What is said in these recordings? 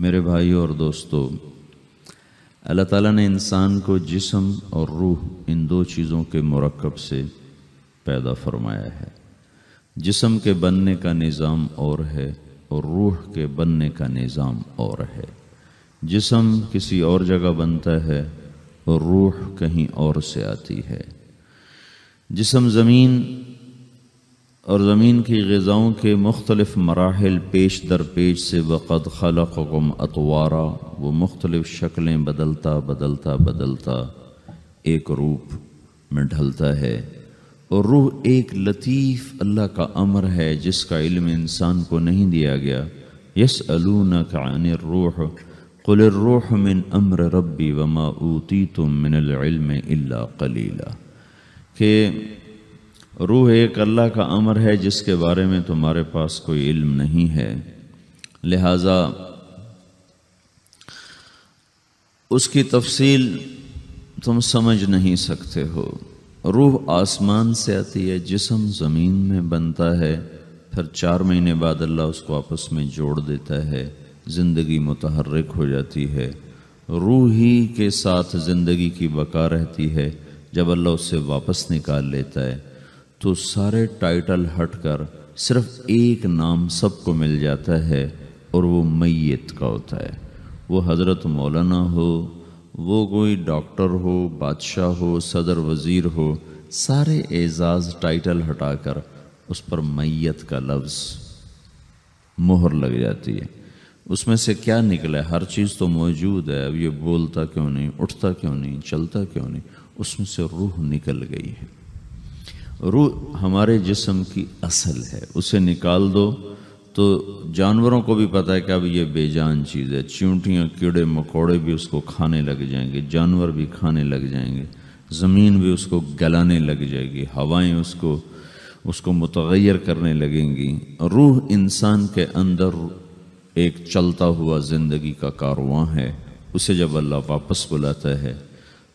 मेरे भाई और दोस्तों अल्लाह ताला ने इंसान को जिसम और रूह इन दो चीज़ों के मरकब से पैदा फरमाया है जिसम के बनने का निज़ाम और है और रूह के बनने का निज़ाम और है जिसम किसी और जगह बनता है और रूह कहीं और से आती है जिसम ज़मीन और ज़मीन की गज़ाओं के मुख्तलिफ़ मराहल पेश दर पेश से वक़द गुम अतवारा वो मुख्तलिफ़ शक्लें बदलता बदलता बदलता एक रूप में ढलता है और रूह एक लतीफ़ अल्लाह का अमर है जिसका इल्म इंसान को नहीं दिया गया यस अलून कान रूह कुल रूह मिन अम्र रबी वमा ऊती तुम मिनल इल्म इल्ला कलीला के रूह एक अल्लाह का अमर है जिसके बारे में तुम्हारे पास कोई इल्म नहीं है लिहाजा उसकी तफसील तुम समझ नहीं सकते हो रूह आसमान से आती है जिसम ज़मीन में बनता है फिर चार महीने बाद अल्लाह उसको आपस में जोड़ देता है ज़िंदगी मुतहरक हो जाती है रूह ही के साथ ज़िंदगी की बका रहती है जब अल्लाह उससे वापस निकाल लेता है तो सारे टाइटल हटकर सिर्फ एक नाम सबको मिल जाता है और वो मैत का होता है वो हज़रत मौलाना हो वो कोई डॉक्टर हो बादशाह हो सदर वज़ीर हो सारे एजाज़ टाइटल हटाकर उस पर मैत का लफ्ज़ मोहर लग जाती है उसमें से क्या निकला हर चीज़ तो मौजूद है अब ये बोलता क्यों नहीं उठता क्यों नहीं चलता क्यों नहीं उसमें से रूह निकल गई है रूह हमारे जिसम की असल है उसे निकाल दो तो जानवरों को भी पता है कि अब ये बेजान चीज़ है चींटियाँ कीड़े मकोड़े भी उसको खाने लग जाएंगे जानवर भी खाने लग जाएंगे ज़मीन भी उसको गलाने लग जाएगी हवाएं उसको उसको मुतगैर करने लगेंगी रूह इंसान के अंदर एक चलता हुआ ज़िंदगी का कारवां है उसे जब अल्लाह वापस बुलाता है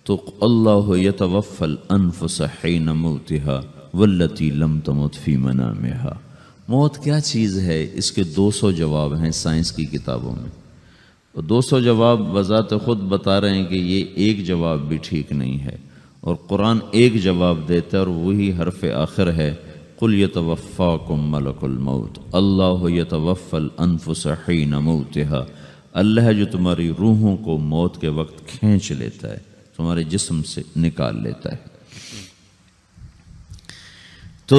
तो अल्लाह यतवफ़ल अनफ़ सही नमोतिहा वल्लती लम तमतफ़ी मना मेहा मौत क्या चीज़ है इसके 200 जवाब हैं साइंस की किताबों में और 200 जवाब वजात ख़ुद बता रहे हैं कि ये एक जवाब भी ठीक नहीं है और कुरान एक जवाब देता है और वही हरफ आखिर है कुल य तवफ़ा कम मलकुलमौत अल्लाह य तवफ़ल अनफुसही नमोतहा अल्लाह जो तुम्हारी रूहों को मौत के वक्त खींच लेता है तुम्हारे जिस्म से निकाल लेता है तो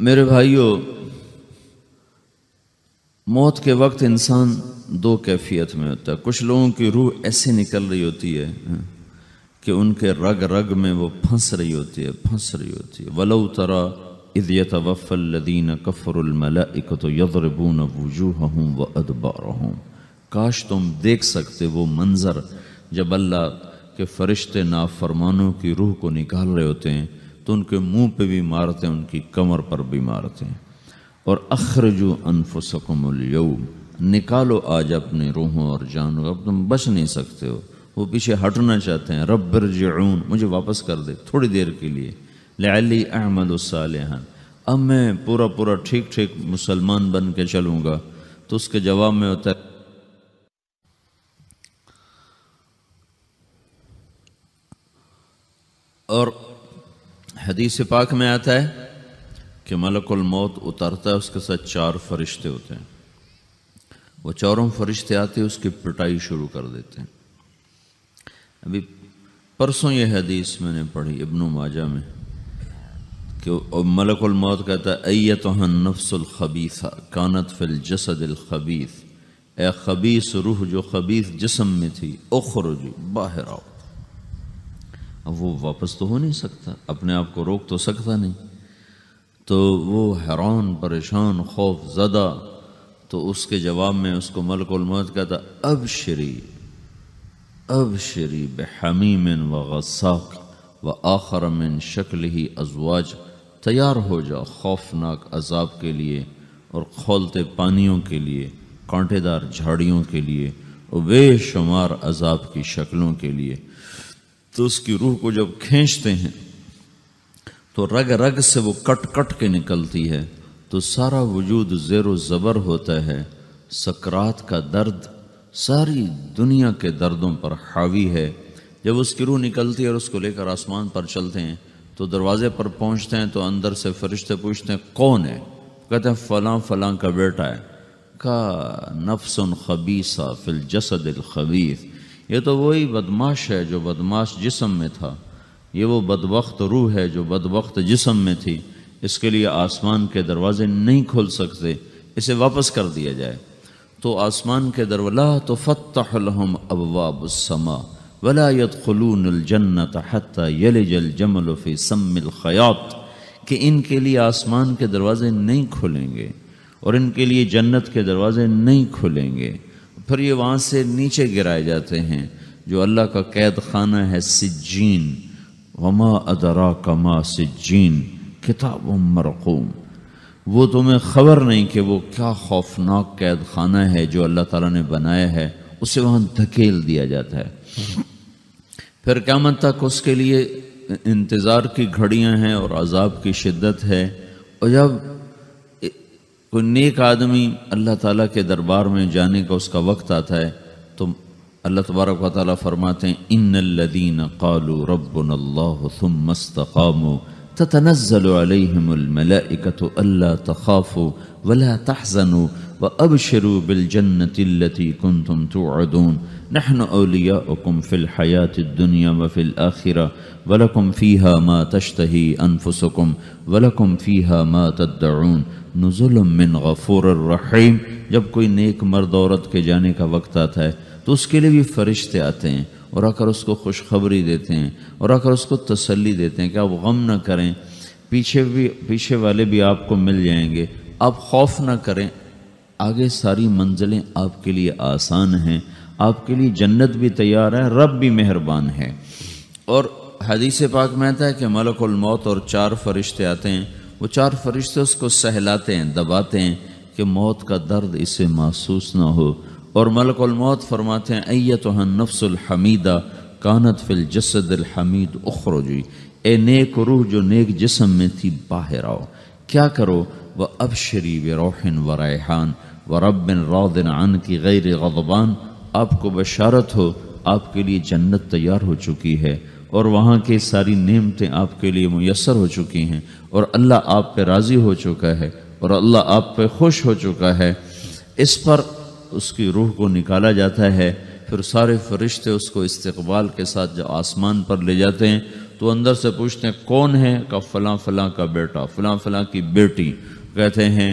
मेरे भाइयों मौत के वक्त इंसान दो कैफियत में होता है कुछ लोगों की रूह ऐसे निकल रही होती है हाँ, कि उनके रग रग में वो फंस रही होती है फंस रही होती है वलो तरा इदियत वफ़लदीन कफ़रमलक तो यदरबून वजूह हूँ व अदबार हूँ काश तुम देख सकते वो मंज़र जब अल्लाह के फ़रिश्ते नाफरमानों की रूह को निकाल रहे होते हैं तो उनके मुंह पे भी मारते हैं उनकी कमर पर भी मारते हैं और अखरजो अनफुसकमलयम निकालो आज अपने रूहों और जानों अब तुम बच नहीं सकते हो वो पीछे हटना चाहते हैं रबर जून मुझे वापस कर दे थोड़ी देर के लिए लली अहमद सालहान अब मैं पूरा पूरा ठीक ठीक मुसलमान बन के चलूँगा तो उसके जवाब में होता है और हदीस पाक में आता है कि मलकुल मौत उतरता है उसके साथ चार फरिश्ते होते हैं वो चारों फरिश्ते आते हैं उसकी पिटाई शुरू कर देते हैं अभी परसों ये हदीस मैंने पढ़ी इब्न माजा में कि मलकुल मौत कहता है अय तो नफ्सुल खबीसा कानत फिल जसदिल खबीस ए खबीस रूह जो खबीस जिसम में थी ओखर बाहर आओ अब वो वापस तो हो नहीं सकता अपने आप को रोक तो सकता नहीं तो वो हैरान परेशान खौफ ज़दा तो उसके जवाब में उसको मलकुलमौत कहता अब श्री अब बेहमी बहमीमिन व गसाक व आखर मिन शक्ल ही अजवाज तैयार हो जा खौफनाक अजाब के लिए और खोलते पानियों के लिए कांटेदार झाड़ियों के लिए और बेशुमार अजाब की शक्लों के लिए तो उसकी रूह को जब खींचते हैं तो रग रग से वो कट कट के निकलती है तो सारा वजूद ज़ेर ज़बर होता है सकरात का दर्द सारी दुनिया के दर्दों पर हावी है जब उसकी रूह निकलती है और उसको लेकर आसमान पर चलते हैं तो दरवाजे पर पहुंचते हैं तो अंदर से फरिश्ते पूछते हैं कौन है कहते हैं फलां फलां का बेटा है का नफसन खबीसा फिल जसदिल खबीस ये तो वही बदमाश है जो बदमाश जिसम में था ये वो बदबخت रूह है जो बदबخت जिसम में थी इसके लिए आसमान के दरवाजे नहीं खोल सकते इसे वापस कर दिया जाए तो आसमान के दरवाला तो फ़तम समा वला यदलूनजन्नत हत यल जल जमलफ़ी सम्मिल ख़यात कि इनके लिए आसमान के दरवाज़े नहीं खुलेंगे और इनके लिए जन्नत के दरवाज़े नहीं खुलेंगे फिर ये वहाँ से नीचे गिराए जाते हैं जो अल्लाह का कैद खाना है सिज्जीन वमा अदरा कमा सिज्जीन किताब मरकूम वो तुम्हें खबर नहीं कि वो क्या खौफनाक कैद खाना है जो अल्लाह ताला ने बनाया है उसे वहाँ धकेल दिया जाता है फिर मत तक उसके लिए इंतज़ार की घड़ियाँ हैं और अजाब की शिद्दत है और जब कोई नेक आदमी अल्लाह ताला के दरबार में जाने का उसका वक्त आता है तो अल्लाह तबारक वाली फरमाते हैं इन लदीन कालू रबन अल्लाह मस्तकामू تتنزل عليهم الملائكة ألا تخافوا ولا تحزنوا وأبشروا بالجنة التي كنتم توعدون نحن أولياؤكم في الحياة الدنيا وفي الآخرة ولكم فيها ما تشتهي أنفسكم ولكم فيها ما تدعون नज़ुल मिन गफ़ूर रहीम जब कोई नेक मर्द औरत के जाने का वक्त आता है तो उसके लिए भी फरिश्ते आते हैं और आकर उसको खुशखबरी देते हैं और आकर उसको तसल्ली देते हैं कि आप गम ना करें पीछे भी पीछे वाले भी आपको मिल जाएंगे आप खौफ ना करें आगे सारी मंजिलें आपके लिए आसान हैं आपके लिए जन्नत भी तैयार है रब भी मेहरबान है और हदीस पाक में आता है कि मलकुल मौत और चार फरिश्ते आते हैं वो चार फरिश्ते उसको सहलाते हैं दबाते हैं कि मौत का दर्द इसे महसूस ना हो और मौत फरमाते हैं अयत नफ्सुल हमीदा कानत फिल जसद हमीद उखरजी ए नेक रूह जो नेक जिसम में थी बाहर आओ क्या करो व अबशरी व रोहन व रैहान व रबिन रौदिन आन की गैर गबान आपको बशारत हो आपके लिए जन्नत तैयार हो चुकी है और वहाँ के सारी नेमतें आपके लिए मैसर हो चुकी हैं और अल्लाह आप पे राज़ी हो चुका है और अल्लाह आप पे खुश हो चुका है इस पर उसकी रूह को निकाला जाता है फिर सारे फरिश्ते उसको इस्तबाल के साथ जब आसमान पर ले जाते हैं तो अंदर से पूछते हैं कौन है का फ़लाँ फ़लाँ का बेटा फ़लाँ फ़लाँ की बेटी कहते हैं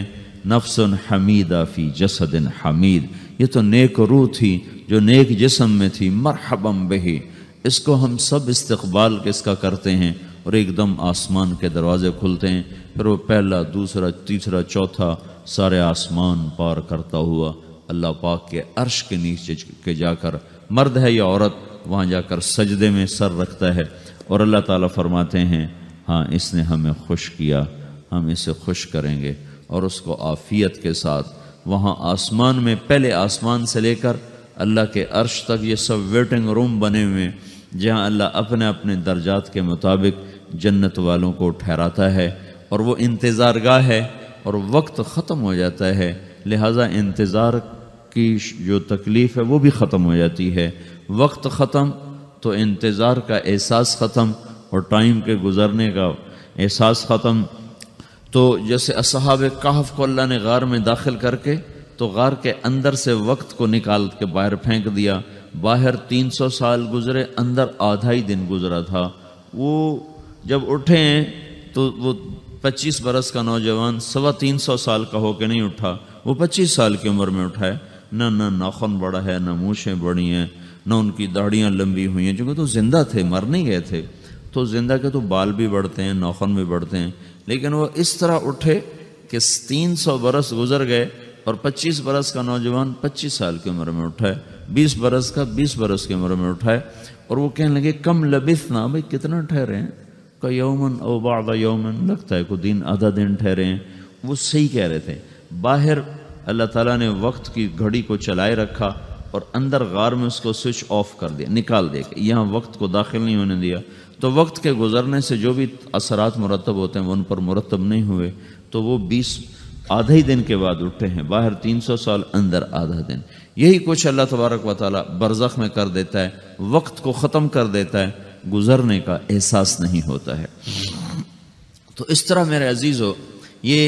नफ्स हमीदा फ़ी जसदिन हमीद ये तो नेक रूह थी जो नेक जिसम में थी मरहबम बही इसको हम सब इस्तकबाल किसका करते हैं और एकदम आसमान के दरवाज़े खुलते हैं फिर वो पहला दूसरा तीसरा चौथा सारे आसमान पार करता हुआ अल्लाह पाक के अर्श के नीचे के जाकर मर्द है या औरत वहाँ जाकर सजदे में सर रखता है और अल्लाह ताला फरमाते हैं हाँ इसने हमें खुश किया हम इसे खुश करेंगे और उसको आफ़ियत के साथ वहाँ आसमान में पहले आसमान से लेकर अल्लाह के अर्श तक ये सब वेटिंग रूम बने हुए जहाँ अल्लाह अपने अपने दर्जात के मुताबिक जन्नत वालों को ठहराता है और वो इंतज़ारगाह है और वक्त ख़त्म हो जाता है लिहाजा इंतज़ार की जो तकलीफ़ है वो भी ख़त्म हो जाती है वक्त ख़त्म तो इंतज़ार का एहसास ख़त्म और टाइम के गुज़रने का एहसास ख़त्म तो जैसे असहाब कहफ को अल्लाह ने गार में दाखिल करके तो गार के अंदर से वक्त को निकाल के बाहर फेंक दिया बाहर 300 साल गुजरे अंदर आधा ही दिन गुजरा था वो जब उठे तो वो 25 बरस का नौजवान सवा तीन सौ साल का होकर नहीं उठा वो 25 साल की उम्र में उठाए न न नाखन बड़ा है ना मूछें बड़ी हैं ना उनकी दाढ़ियाँ लंबी हुई हैं चूँकि तो ज़िंदा थे मर नहीं गए थे तो ज़िंदा के तो बाल भी बढ़ते हैं नाखन भी बढ़ते हैं लेकिन वो इस तरह उठे कि तीन सौ बरस गुजर गए और पच्चीस बरस का नौजवान पच्चीस साल की उम्र में उठाए बीस बरस का बीस बरस की उम्र में उठाए और वो कहने लगे कम लबिस ना भाई कितना ठहरे हैं का यौमन अबादा यौमन लगता है को दिन आधा दिन ठहरे हैं वो सही कह रहे थे बाहर अल्लाह ताला ने वक्त की घड़ी को चलाए रखा और अंदर गार में उसको स्विच ऑफ कर दिया निकाल दिया यहाँ वक्त को दाखिल नहीं होने दिया तो वक्त के गुजरने से जो भी असरात मुरतब होते हैं उन पर मुरतब नहीं हुए तो वो बीस आधे ही दिन के बाद उठे हैं बाहर तीन सौ साल अंदर आधा दिन यही कुछ अल्लाह तबारक व ताली बरज़ख में कर देता है वक्त को ख़त्म कर देता है गुज़रने का एहसास नहीं होता है तो इस तरह मेरे अजीज़ हो ये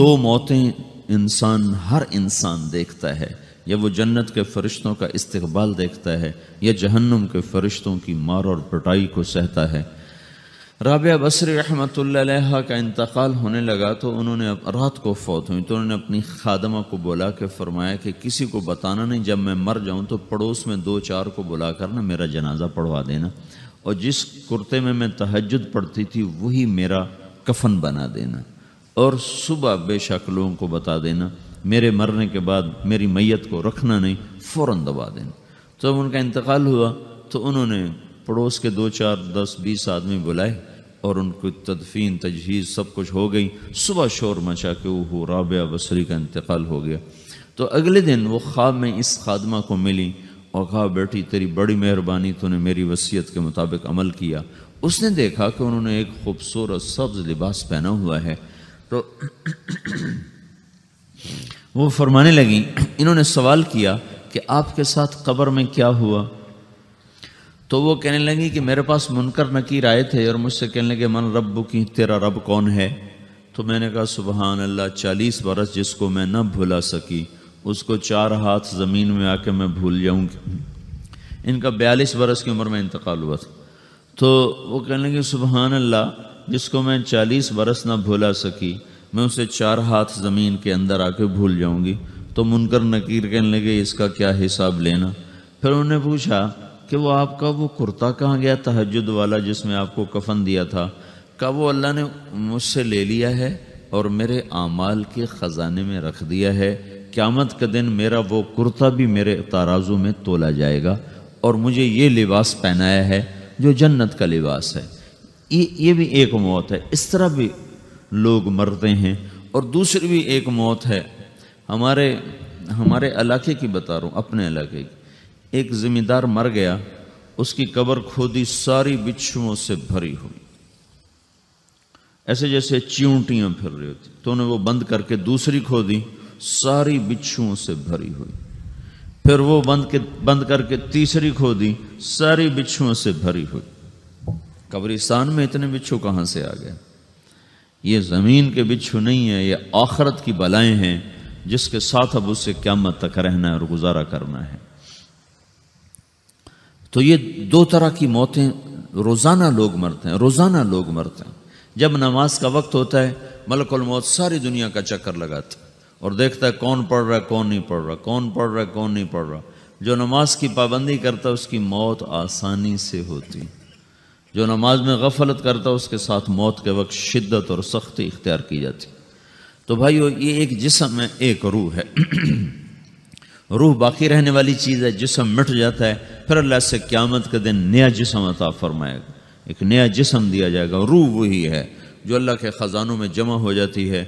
दो मौतें इंसान हर इंसान देखता है या वो जन्नत के फरिश्तों का इस्तबाल देखता है या जहन्नुम के फरिश्तों की मार और पटाई को सहता है राबिया बसरी रहमत का इंतकाल होने लगा तो उन्होंने रात को फौत हुई तो उन्होंने अपनी खादमा को बुला के फरमाया कि किसी को बताना नहीं जब मैं मर जाऊँ तो पड़ोस में दो चार को बुला कर ना मेरा जनाजा पढ़वा देना और जिस कुर्ते में मैं तहजद पढ़ती थी वही मेरा कफन बना देना और सुबह बेशक लोगों को बता देना मेरे मरने के बाद मेरी मैयत को रखना नहीं फ़ौर दबा देना तो जब तो उनका इंतकाल हुआ तो उन्होंने पड़ोस के दो चार दस बीस आदमी बुलाए और उनको तदफीन तजहीज़ सब कुछ हो गई सुबह शोर मचा के वह राबिया बसरी का इंतकाल हो गया तो अगले दिन वो ख्वाब में इस खादमा को मिली और कहा बेटी तेरी बड़ी मेहरबानी तूने मेरी वसीयत के मुताबिक अमल किया उसने देखा कि उन्होंने एक खूबसूरत सब्ज़ लिबास पहना हुआ है तो वो फरमाने लगी इन्होंने सवाल किया कि आपके साथ कब्र में क्या हुआ तो वो कहने लगी कि मेरे पास मुनकर नकीर आए थे और मुझसे कहने लगे मन रब की तेरा रब कौन है तो मैंने कहा सुबहान अल्लाह चालीस बरस जिसको मैं न भुला सकी उसको चार हाथ ज़मीन में आके मैं भूल जाऊँगी इनका बयालीस बरस की उम्र में इंतकाल हुआ था तो वो कहने लगे सुबहान अल्लाह जिसको मैं चालीस बरस ना भूला सकी मैं उसे चार हाथ ज़मीन के अंदर आके भूल जाऊंगी तो मुनकर नकीर कहने लगे इसका क्या हिसाब लेना फिर उन्होंने पूछा कि वो आपका वो कुर्ता कहाँ गया तहजद वाला जिसमें आपको कफन दिया था का वो अल्लाह ने मुझसे ले लिया है और मेरे आमाल के ख़जाने में रख दिया है क़्यामत का दिन मेरा वो कुर्ता भी मेरे ताराजू में तोला जाएगा और मुझे ये लिबास पहनाया है जो जन्नत का लिबास है ये ये भी एक मौत है इस तरह भी लोग मरते हैं और दूसरी भी एक मौत है हमारे हमारे इलाके की बता रहा हूँ अपने इलाके की एक ज़िम्मेदार मर गया उसकी कब्र खोदी सारी बिच्छुओं से भरी हुई ऐसे जैसे चिऊटियाँ फिर रही होती तो उन्हें वो बंद करके दूसरी खोदी सारी बिच्छुओं से भरी हुई फिर वो बंद के बंद करके तीसरी खोदी सारी बिच्छुओं से भरी हुई कब्रिस्तान में इतने बिच्छू कहाँ से आ गए ये ज़मीन के बिच्छू नहीं है ये आखरत की बलाएँ हैं जिसके साथ अब उससे क्या मत तक रहना है और गुजारा करना है तो ये दो तरह की मौतें रोज़ाना लोग मरते हैं रोज़ाना लोग मरते हैं जब नमाज का वक्त होता है मलकुल मौत सारी दुनिया का चक्कर लगाता है और देखता है कौन पढ़ रहा है कौन नहीं पढ़ रहा कौन पढ़ रहा है कौन नहीं पढ़ रहा जो नमाज की पाबंदी करता है उसकी मौत आसानी से होती है जो नमाज में गफलत करता है उसके साथ मौत के वक्त शिद्दत और सख्ती इख्तियार की जाती तो भाई ये एक जिसम है एक रूह है रूह बाकी रहने वाली चीज़ है जिसम मिट जाता है फिर अल्लाह से क्यामत के दिन नया जिसम अता फरमाएगा एक नया जिसम दिया जाएगा रूह वही है जो अल्लाह के ख़जानों में जमा हो जाती है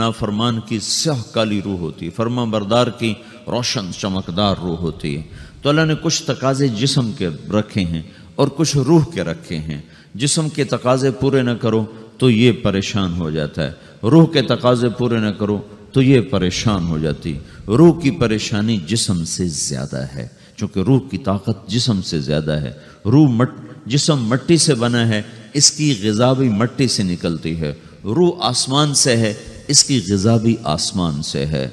ना फरमान की सह काली रूह होती है फरमा बरदार की रोशन चमकदार रूह होती है तो अल्लाह ने कुछ तकाजे जिसम के रखे हैं और कुछ रूह के रखे हैं जिसम के तकाजे पूरे न करो तो ये परेशान हो जाता है रूह के तकाजे पूरे न करो तो ये परेशान हो जाती रूह की परेशानी जिसम से ज़्यादा है क्योंकि रूह की ताकत जिसम से ज़्यादा है रूह मट जिसम मट्टी से बना है इसकी गज़ा भी मट्टी से निकलती है रूह आसमान से है इसकी गज़ा भी आसमान से है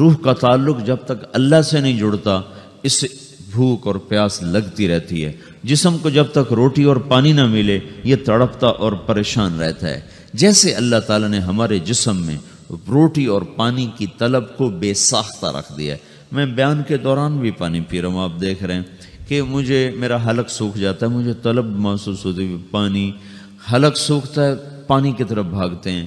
रूह का ताल्लुक जब तक अल्लाह से नहीं जुड़ता इससे भूख और प्यास लगती रहती है जिसम को जब तक रोटी और पानी ना मिले ये तड़पता और परेशान रहता है जैसे अल्लाह ताला ने हमारे जिसम में रोटी और पानी की तलब को बेसाख्ता रख दिया है मैं बयान के दौरान भी पानी पी रहा हूँ आप देख रहे हैं कि मुझे मेरा हलक सूख जाता है मुझे तलब महसूस होती है पानी हलक सूखता है पानी की तरफ भागते हैं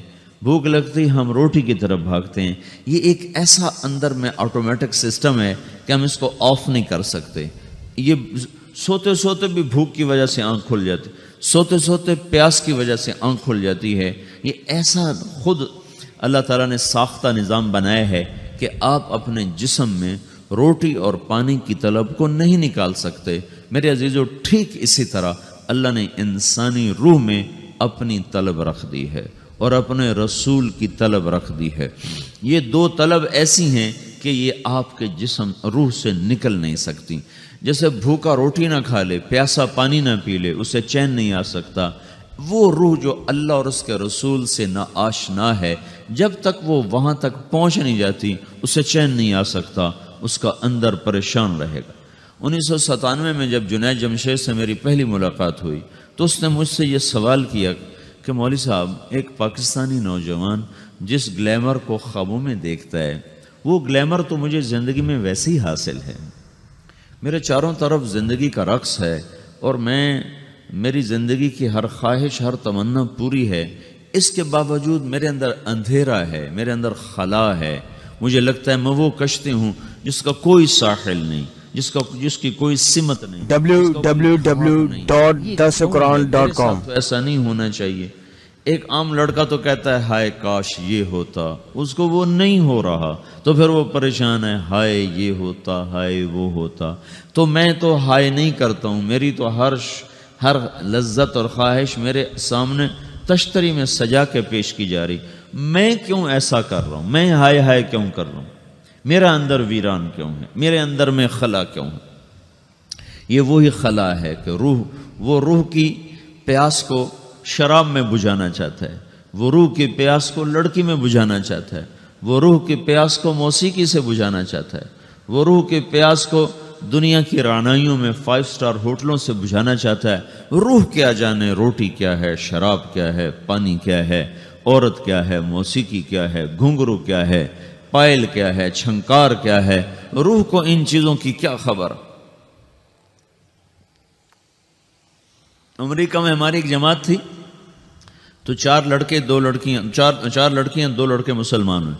भूख लगती हम रोटी की तरफ भागते हैं ये एक ऐसा अंदर में ऑटोमेटिक सिस्टम है कि हम इसको ऑफ नहीं कर सकते ये सोते सोते भी भूख की वजह से आंख खुल जाती सोते सोते प्यास की वजह से आंख खुल जाती है ये ऐसा खुद अल्लाह ताला ने साख्ता निज़ाम बनाया है कि आप अपने जिसम में रोटी और पानी की तलब को नहीं निकाल सकते मेरे अजीज़ों ठीक इसी तरह अल्लाह ने इंसानी रूह में अपनी तलब रख दी है और अपने रसूल की तलब रख दी है ये दो तलब ऐसी हैं कि ये आपके जिसम रूह से निकल नहीं सकती जैसे भूखा रोटी ना खा ले प्यासा पानी ना पी ले उसे चैन नहीं आ सकता वो रूह जो अल्लाह और उसके रसूल से ना आशना है जब तक वो वहाँ तक पहुँच नहीं जाती उसे चैन नहीं आ सकता उसका अंदर परेशान रहेगा उन्नीस सौ सतानवे में जब जुनेद जमशेद से मेरी पहली मुलाकात हुई तो उसने मुझसे ये सवाल किया कि मौली साहब एक पाकिस्तानी नौजवान जिस ग्लैमर को ख्वाबों में देखता है वो ग्लैमर तो मुझे ज़िंदगी में वैसे ही हासिल है मेरे चारों तरफ ज़िंदगी का रक्स है और मैं मेरी ज़िंदगी की हर ख्वाहिश हर तमन्ना पूरी है इसके बावजूद मेरे अंदर अंधेरा है मेरे अंदर खला है मुझे लगता है मैं वो कश्ती हूँ जिसका कोई साहिल नहीं जिसका जिसकी कोई सिमत नहीं डब्ल्यू डब्ल्यू डब्ल्यू डॉट दस कॉम ऐसा नहीं होना चाहिए एक आम लड़का तो कहता है हाय काश ये होता उसको वो नहीं हो रहा तो फिर वो परेशान है हाय ये होता हाय वो होता तो मैं तो हाय नहीं करता हूँ मेरी तो हर्ष हर लज्जत और ख्वाहिश मेरे सामने तश्तरी में सजा के पेश की जा रही मैं क्यों ऐसा कर रहा हूँ मैं हाय हाय क्यों कर रहा हूँ मेरा अंदर वीरान क्यों है मेरे अंदर में खला क्यों है ये वही खला है कि रूह वो रूह की प्यास को शराब में बुझाना चाहता है वो रूह की प्यास को लड़की में बुझाना चाहता है वो रूह की प्यास को मौसीकी से बुझाना चाहता है वो रूह की प्यास को दुनिया की रानाइयों में फाइव स्टार होटलों से बुझाना चाहता है रूह क्या जाने रोटी क्या है शराब क्या है पानी क्या है औरत क्या है मौसीकी क्या है घुंघरू क्या है पायल क्या है छंकार क्या है रूह को इन चीज़ों की क्या खबर अमेरिका में हमारी एक जमात थी तो चार लड़के दो लड़कियां चार चार लड़कियां दो लड़के मुसलमान हुए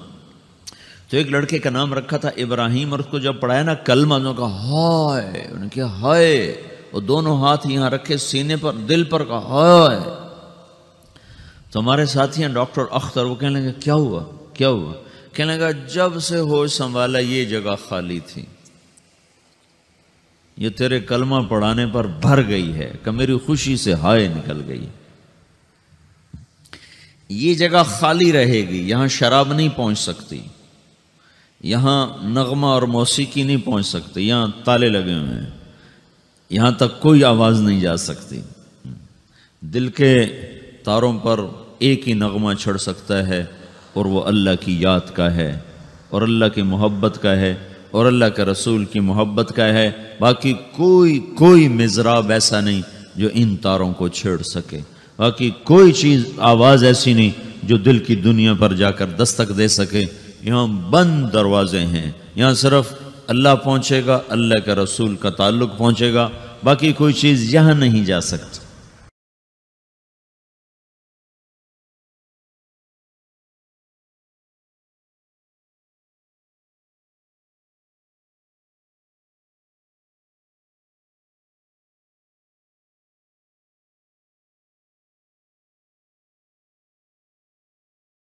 तो एक लड़के का नाम रखा था इब्राहिम और उसको जब पढ़ाया ना कलमा उन्होंने कहा हाय उन्होंने कहा हाय और दोनों हाथ यहां रखे सीने पर दिल पर कहा हाय तो हमारे साथी हैं डॉक्टर अख्तर वो कहने लगे क्या हुआ क्या हुआ कहने लगा जब से हो संभाला ये जगह खाली थी ये तेरे कलमा पढ़ाने पर भर गई है कि मेरी खुशी से हाय निकल गई ये जगह खाली रहेगी यहाँ शराब नहीं पहुँच सकती यहाँ नगमा और मौसीकी नहीं पहुँच सकती यहाँ ताले लगे हुए हैं यहाँ तक कोई आवाज़ नहीं जा सकती दिल के तारों पर एक ही नगमा छड़ सकता है और वो अल्लाह की याद का है और अल्लाह की मोहब्बत का है और अल्लाह के रसूल की मोहब्बत का है बाकी कोई कोई मिजराब ऐसा नहीं जो इन तारों को छेड़ सके बाकी कोई चीज़ आवाज़ ऐसी नहीं जो दिल की दुनिया पर जाकर दस्तक दे सके यहाँ बंद दरवाजे हैं यहाँ सिर्फ अल्लाह पहुँचेगा अल्लाह के रसूल का ताल्लुक पहुँचेगा बाकी कोई चीज़ यहाँ नहीं जा सकती